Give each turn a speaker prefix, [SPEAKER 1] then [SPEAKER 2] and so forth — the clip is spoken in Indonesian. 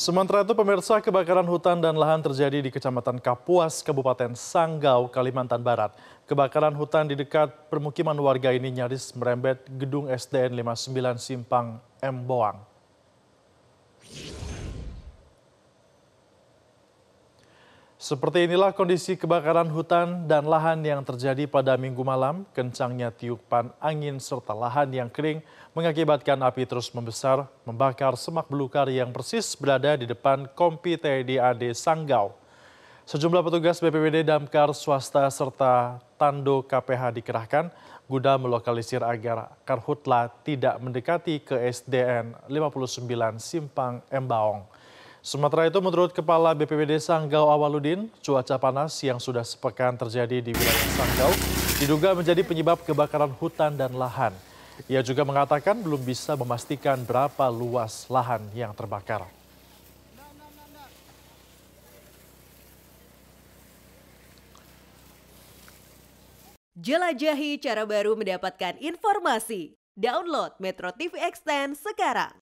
[SPEAKER 1] Sementara itu pemirsa kebakaran hutan dan lahan terjadi di Kecamatan Kapuas, Kabupaten Sanggau, Kalimantan Barat. Kebakaran hutan di dekat permukiman warga ini nyaris merembet gedung SDN 59 Simpang M. Boang. Seperti inilah kondisi kebakaran hutan dan lahan yang terjadi pada minggu malam. Kencangnya tiupan angin serta lahan yang kering mengakibatkan api terus membesar, membakar semak belukar yang persis berada di depan Kompi TNI AD Sanggau. Sejumlah petugas BPBD Damkar swasta serta Tando KPH dikerahkan guna melokalisir agar Karhutla tidak mendekati ke SDN 59 Simpang Embaong. Sementara itu menurut Kepala BPBD Sanggau Awaludin, cuaca panas yang sudah sepekan terjadi di wilayah Sanggau diduga menjadi penyebab kebakaran hutan dan lahan. Ia juga mengatakan belum bisa memastikan berapa luas lahan yang terbakar.
[SPEAKER 2] Jelajahi cara baru mendapatkan informasi. Download Metro TV Extend sekarang.